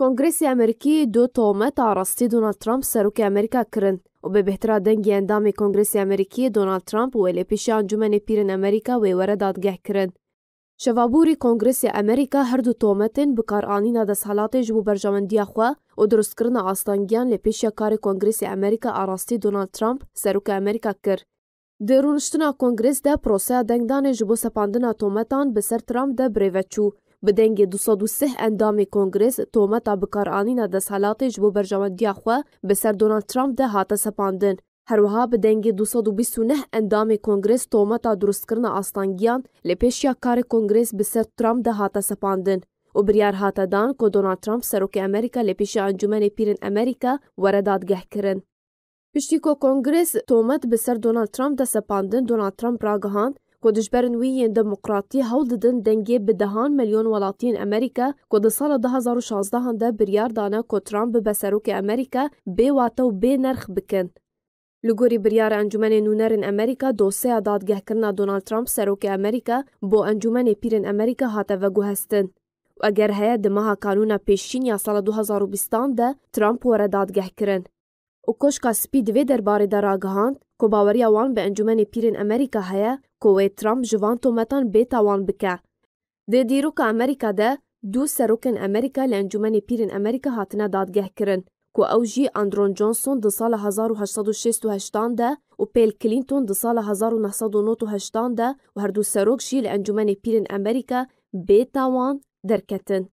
کنگرسی ئەمریکی دو تۆمەتا ڕاستی دونالد ترامپ سەرروکی ئەمریکا کرن و بە بهترا دەنگی ئەندامی کنگرسی ئەمریکی دونالد ترامپ وێ لە پیشی ئەنجومەنی پیرن ئەمریکا وێوەرە دادگەه کرن. شەوابووری کنگرسی ئەمریکا هەردوو تۆمەتن بکارانینا دەسەڵاتی ژ بوو بەرژەمەندیە خوا و دروستکردن ئاستانگیان لە پێشە کاری کنگرسی ئەمریکا ئاراستی دونالد ترامپ سەرروکە ئەمریکا کرد. دەڕونشتنا کنگرس دە پرۆسە دەنگدانێ ژ بۆ سەپاندنا تۆمەتان بەسەر ترامپ دە برێڤەچوو Bi dengê 203 endamê Kongres tometa bikaranîna desalatê ji bo berjewendiya xwe bi ser Donald Trump de hate sepandin. Herwiha bi dengê 229 endamê Kongres tometa durustkirina astangiyan lê pêşiya karê Kongres bi ser Trump de hate sepandin. û biryar hate dan ku Donald Trump serokê Amerîka lê pêşiya encûmenê pîrên Amerîka were dadgeh kirin. Piştî ku Kongres tomet bi ser Donald Trump de sepandin Donald Trump ragihand كود جبرن وی دموکراتی هول ددن دنگی به دهان میلیون ولاتین امریکا کود سال 2016 ده بريار دانا كود ترامب به امريكا بي واتو بي نرخ بکن. لگوری بریار انجمن نونرن امریکا دوسه دادگه کرنا دونالد ترامپ سروک امریکا بو انجمن پیرن امریکا هاته و گوهستن. و اگر هیا دمها قانون پیشین یا سال 2020 ده ترامپ وره دادگه کرن. û koşka spî divê در de ragihand ku baweriya wan bi encûmenê pîrên Amerîka heye ku wê Trump ji van tometan bêta wan bike. Di dîroka امریکا ده دو سروکن امریکا لە پیرین امریکا هاتنا دادگه کرن که او جی اندرون جۆنسۆن ده سال 1868 ده و پیل کلینتون ده سال 1998 ده و دو سروک جی لە پیرین امریکا بیتا وان درکتن.